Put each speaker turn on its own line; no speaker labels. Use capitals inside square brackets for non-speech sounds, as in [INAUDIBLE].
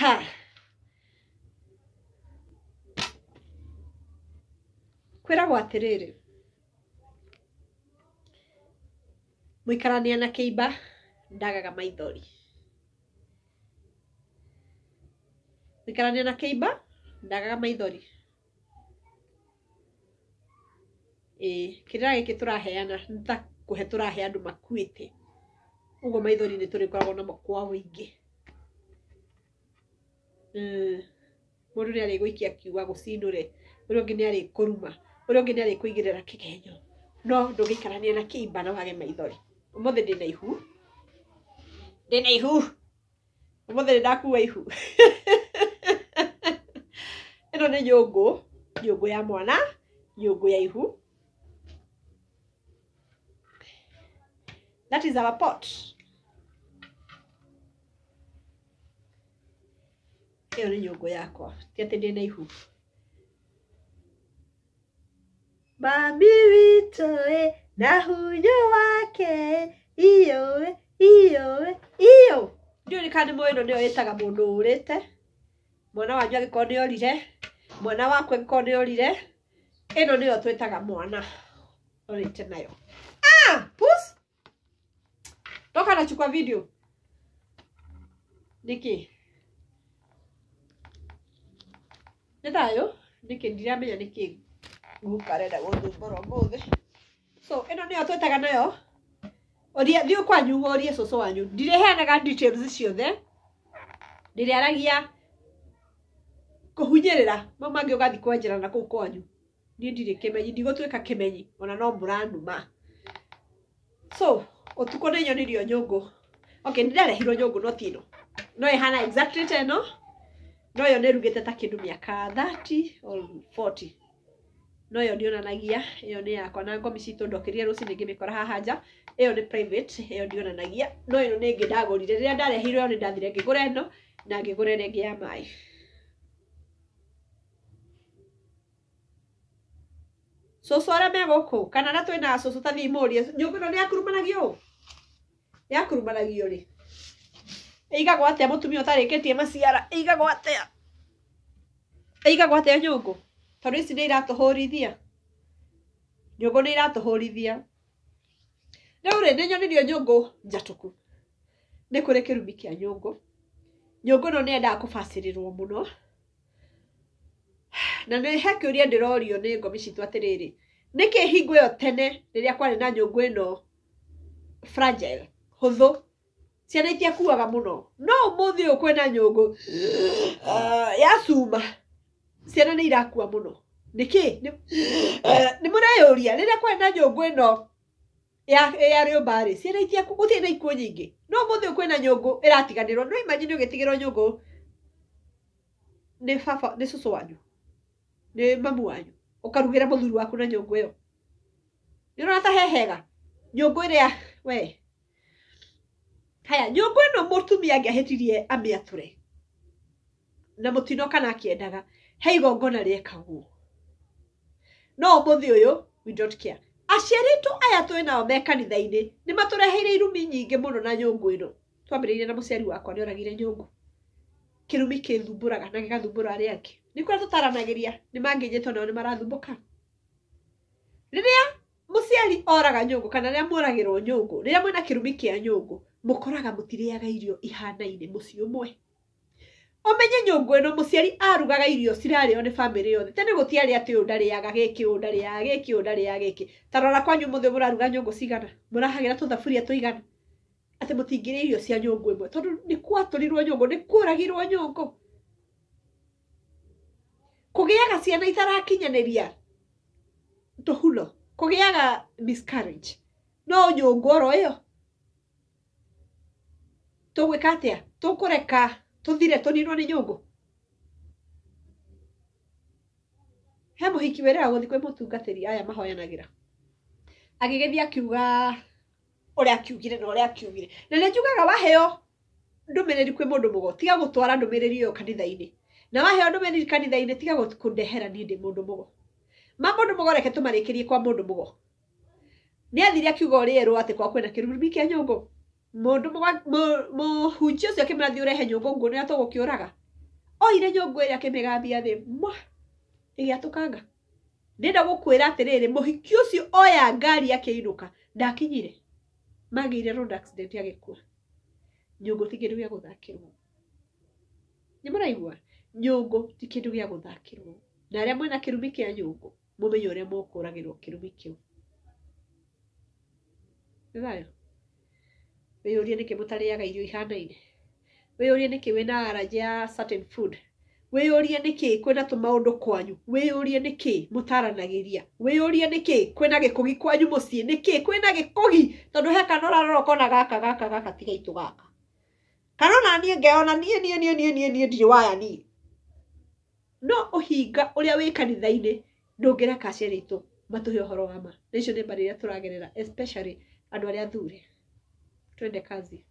Aha. ngwä rä mwä na käimba ndagaga maithori mwä na käimba ndagaga maithori ä kä rä ra gä kä tå raheana nä ta kå he tå rahe andå makuä te å guo maithori nä tå rä koragwo namo kwa å ingä må ndå nä arä gå ikia kiuga gå cindå re å rä å ngä nä arä kå ruma å rä å ngä nä arä kå igä rä ra kä genyo no ndå gä ikarania na kä imba na wage maithori å måthä ndä na ihu ndä na ihu å måthä ndä ndakua ihu ä no nä nyå ngå nyå ngå ya mwana nyå ngå ya ihu That is our pot. ĩyo nĩ nyũngũ yakwa ti atĩ ndĩ na ihu mami witũĩ na hunyũ wake iyũe iyũe iyũ ndiũ nĩ kana nĩ mwĩno nĩyo ĩtaga mũndũ ũrĩte mwana wanyu angĩkorwo nĩ orire mwana wakwa angĩkorwo nĩ orire ĩno nĩyo twĩtaga mwana orĩte nayo ah, toka na chukua video nĩkĩ nä thayå nä kä ndirä amenya nä kä guka renda gå thå mbora må thä ä no nä yo twä taga nayo thiå kwanyu orie cå cå wanyu ndirä heanaga ciothe ndä rä aragia kå hunyä rä ra ma mangä å gathi kwenjä ra na kå u kwanyu niä ndirä kä menyi ndigå tuä ka kä menyi ona no må ranuma so å tukå nä nyonirio nyå ngå okay, ndä rarehirwo nyå ngå no tiä no no ä hana exactly teno no yo nirugite ta kindu miaka 30 or 40 no yo ndionanagia iyo ni yakwa na ngomi citu ndokirie ruci ningi mikora haha nja iyo ni private iyo ndionanagia no ino ningi ndagurire riria ndareheirwo yo ni ndathire ngigura ino na ngigura ino ingi ya mai cucu aria me guku kana aria twina cucu ta thii murie nyumba ino niyakurumanagio yakurumanagio ri igagwo atia mutumia utarikitie maciara igagwo atia aigagwo atä a nyå ngå tondå ici nä iratå hå rithia nyå ngå nä iratå hå rithia rä u rä nä nyonirio nyå ngå njatå ku nä kå rä kä rumi kä a nyå ngå nyå ngå no nä endaga kå bacä rä rwo må no na nä he kä å ria ndä rorio nä ngomi citw atä rä rä nä kä hingw ä yo tene rä rä a kwarä na nyå ngå ä no hå thå ciana itiakuaga må no no må thä å yå kwä na nyå ngå ah, yacuma uh, ciana nä irakua må [GASPS] eh, no nä kä nä må reyå ria rä rä a kwarä na nyå ngå ä no ya rä å mbarä ciana itiakå gå tirä na nyingä no må thä å kwä na nyå ngå ä ratiganä rwo no imanyi nä å gä tigä rwo nyå ngå nä baba nä cå cå wanyu nä mamu wanyu å karugä ra må thuri waku na nyå ngå ä yo nä rona ta hehega nyå ngå ä rä a we haya nyå ngå ä no må tumia angä ahä tirie amä atå re na mutino kana akiendaga he igongona rĩekagwo no ũmũthĩ ũyũ we don't care aciari aya twĩ nao me kanitha-inĩ nĩ matũreheire irumi nyingĩ mũno na nyũngũ ĩno twambĩrĩirie na mũciari wakwa nĩ oragire nyũngũ kĩrumi kĩthumbũraga na gĩgathumbũra arĩa angĩ nĩ kũrĩa tũtaranagĩria nĩ mangĩnyitwo nao nĩ marathumbũka rĩrĩa mũciari oraga nyũngũ kana rĩrĩa mũragĩrwo nyũngũ rĩrĩa mwĩna kĩrumi kĩa nyũngũ mũkoraga mũtirĩaga irio ihanaine mũciĩ ũmwe umenye nyũngũ ĩno muciari arugaga irio cirarĩo nĩ family yothe tene gũtiarĩ atĩ ũyũ ndarĩaga gĩkĩ ũyũ ndarĩaga gĩkĩ ũyũ yaga giki tarora kwa kwanyu mũthĩ mũraruga nyũngũ cigana mũrahagĩra tũthaburia tũigana ati mũtingĩrĩa irio cia nyũngũ ĩmwe tondu ni kwatũrirwo nyũngũ ni kũragirwo nyũngũ kũgĩaga ciana itarakinyanĩria tũhuno kũgĩaga miscarriage no nyũngũ oro ĩyo tũgwĩka atĩa tũkũreka tuthire tuninwo ni nyungu he muhiki wera wothi kwi mutungatiri aya mahoyanagira agigethia kiuga uria akiugire na uria akiugire na ni njugaga waheo ndumiriri kwi mundu mugo tiga gutwara ndumiriri yo kanitha-ini na waheo ndumiriri kanitha-ini tiga gutkundehera ni ndi mundu mugo ma mundu mugo reke tumarikirie kwa mundu mugo ni kiuga akiuga urierwo ati kwa kwena kirubi kia nyungu mundu mu muhunji ucio akimathi urehe nyungu nguo niria tugukiuraga oire nyungu iria akimigambia thi mwa igiatukanga ndenda gukwira atiriri muhiki ucio oya ngari akiinuka ndakinyire magiire road accident agikua nyungu ti kindu gia guthakirwo ni muraigua nyungu ti kindu gia guthakirwo na aria mwena kirumi kia nyungu mumenye uria mukuragirwo kirumi kiu nä thayå wiyurie niki mutarĩaga irio ihanaine wiyurie niki wina allergy ya certain food wiyurie niki kwina tumaundu kwanyu wiyurie niki mutaranagiria wiyurie niki kwina gikugi kwanyu mucii niki kwina gikugi tondu he kanora kona gaka gaka gaka ti gaitu gaka kanona niĩ ngeona niĩ niĩ niĩ niĩ niĩ niĩ ndirĩ waya niĩ no ũhinga ũrĩa wĩ kanitha-inĩ ndũngĩreka aciari aitũ matũhe ũhoro wa ma na icio nĩ mbarĩ iria tũragerera especially andũ arĩa athure twende kazi.